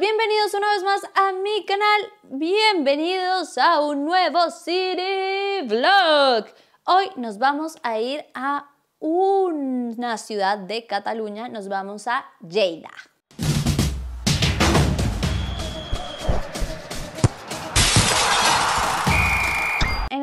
bienvenidos una vez más a mi canal, bienvenidos a un nuevo City Vlog. Hoy nos vamos a ir a una ciudad de Cataluña, nos vamos a Lleida.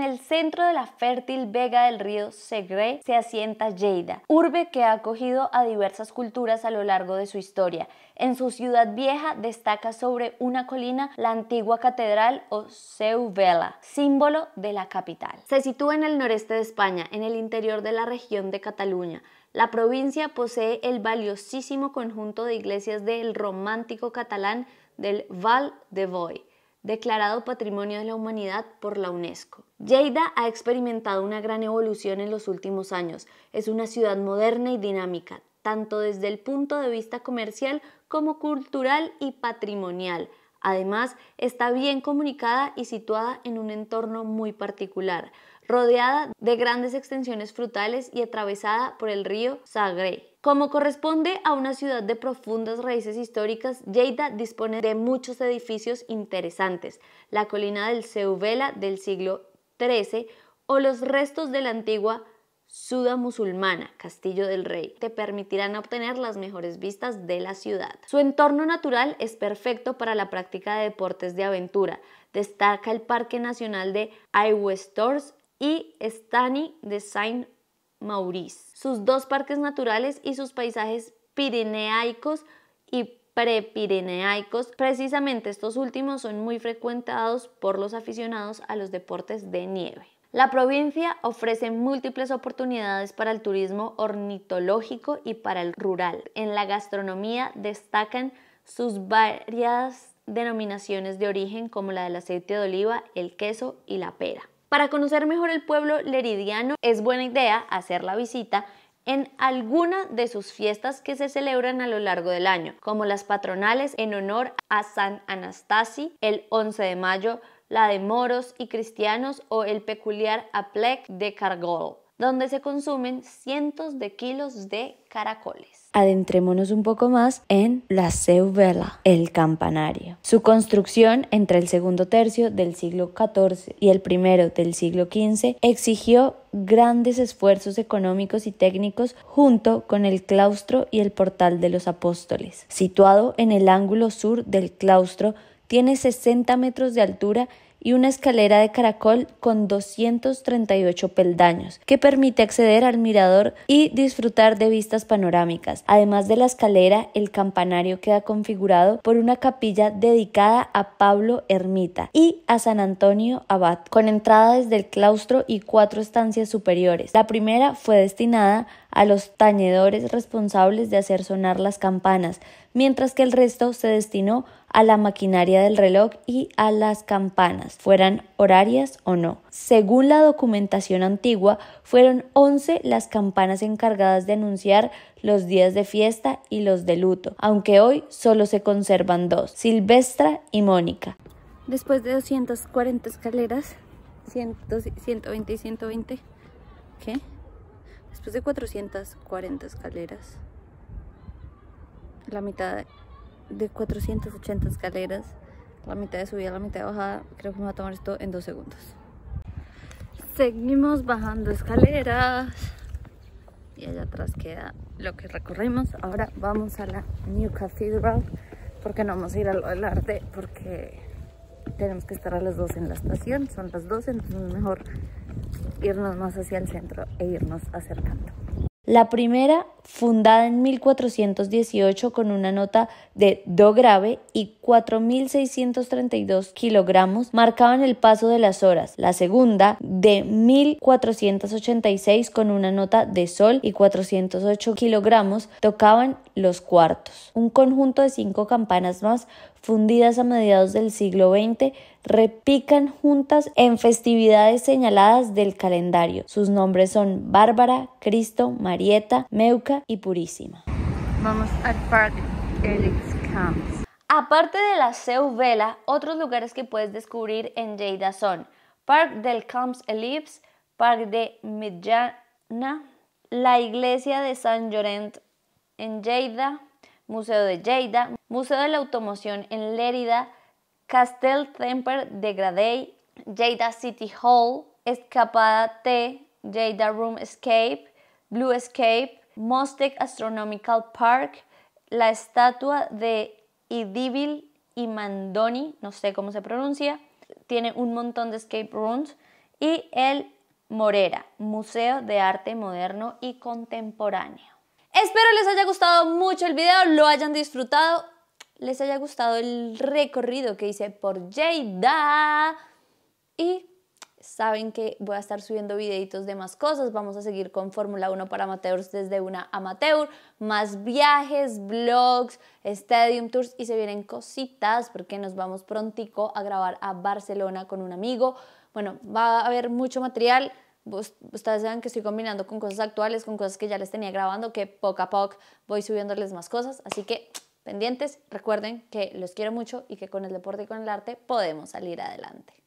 En el centro de la fértil vega del río Segre se asienta Lleida, urbe que ha acogido a diversas culturas a lo largo de su historia. En su ciudad vieja destaca sobre una colina la antigua catedral o Seu Vella, símbolo de la capital. Se sitúa en el noreste de España, en el interior de la región de Cataluña. La provincia posee el valiosísimo conjunto de iglesias del romántico catalán del Val de Boy declarado Patrimonio de la Humanidad por la UNESCO. Lleida ha experimentado una gran evolución en los últimos años. Es una ciudad moderna y dinámica, tanto desde el punto de vista comercial como cultural y patrimonial. Además, está bien comunicada y situada en un entorno muy particular rodeada de grandes extensiones frutales y atravesada por el río Sagre, Como corresponde a una ciudad de profundas raíces históricas, Lleida dispone de muchos edificios interesantes, la colina del Seuvela del siglo XIII o los restos de la antigua Suda Musulmana, Castillo del Rey, te permitirán obtener las mejores vistas de la ciudad. Su entorno natural es perfecto para la práctica de deportes de aventura. Destaca el Parque Nacional de Aiwestors y Stani de Saint-Maurice. Sus dos parques naturales y sus paisajes pirineáicos y prepirineáicos, precisamente estos últimos son muy frecuentados por los aficionados a los deportes de nieve. La provincia ofrece múltiples oportunidades para el turismo ornitológico y para el rural. En la gastronomía destacan sus varias denominaciones de origen como la del aceite de oliva, el queso y la pera. Para conocer mejor el pueblo leridiano, es buena idea hacer la visita en alguna de sus fiestas que se celebran a lo largo del año, como las patronales en honor a San Anastasi el 11 de mayo, la de moros y cristianos o el peculiar Aplec de Cargol, donde se consumen cientos de kilos de caracoles adentrémonos un poco más en la Seuvela, el campanario. Su construcción entre el segundo tercio del siglo XIV y el primero del siglo XV exigió grandes esfuerzos económicos y técnicos junto con el claustro y el portal de los apóstoles. Situado en el ángulo sur del claustro, tiene 60 metros de altura y una escalera de caracol con 238 peldaños que permite acceder al mirador y disfrutar de vistas panorámicas. Además de la escalera, el campanario queda configurado por una capilla dedicada a Pablo Ermita y a San Antonio Abad, con entrada desde el claustro y cuatro estancias superiores. La primera fue destinada a los tañedores responsables de hacer sonar las campanas, mientras que el resto se destinó a la maquinaria del reloj y a las campanas, fueran horarias o no. Según la documentación antigua, fueron 11 las campanas encargadas de anunciar los días de fiesta y los de luto, aunque hoy solo se conservan dos, Silvestra y Mónica. Después de 240 escaleras, 120 y 120, ¿qué? Después de 440 escaleras, la mitad de de 480 escaleras, la mitad de subida, la mitad de bajada. Creo que me va a tomar esto en dos segundos. Seguimos bajando escaleras. Y allá atrás queda lo que recorrimos. Ahora vamos a la New Cathedral porque no vamos a ir al lo del arte porque tenemos que estar a las 2 en la estación. Son las 12 entonces es mejor irnos más hacia el centro e irnos acercando. La primera, fundada en 1418 con una nota de do grave y 4.632 kilogramos, marcaban el paso de las horas. La segunda, de 1486 con una nota de sol y 408 kilogramos, tocaban los cuartos. Un conjunto de cinco campanas más fundidas a mediados del siglo XX, repican juntas en festividades señaladas del calendario. Sus nombres son Bárbara, Cristo, Marieta, Meuca y Purísima. Vamos al parque Camps. Aparte de la Seu Vela, otros lugares que puedes descubrir en Lleida son Parque del Camps Ellipse, Parque de Mitjana, la iglesia de San Llorent en Lleida, Museo de Lleida, Museo de la Automoción en Lérida, Castel Temper de Gradey, Lleida City Hall, Escapada T, Lleida Room Escape, Blue Escape, Mostek Astronomical Park, la estatua de Idivil y Mandoni, no sé cómo se pronuncia, tiene un montón de escape rooms, y el Morera, Museo de Arte Moderno y Contemporáneo. Espero les haya gustado mucho el video, lo hayan disfrutado, les haya gustado el recorrido que hice por Jada. Y saben que voy a estar subiendo videitos de más cosas. Vamos a seguir con Fórmula 1 para amateurs desde una amateur, más viajes, blogs, stadium tours y se vienen cositas porque nos vamos prontico a grabar a Barcelona con un amigo. Bueno, va a haber mucho material ustedes saben que estoy combinando con cosas actuales, con cosas que ya les tenía grabando, que poco a poco voy subiéndoles más cosas. Así que pendientes, recuerden que los quiero mucho y que con el deporte y con el arte podemos salir adelante.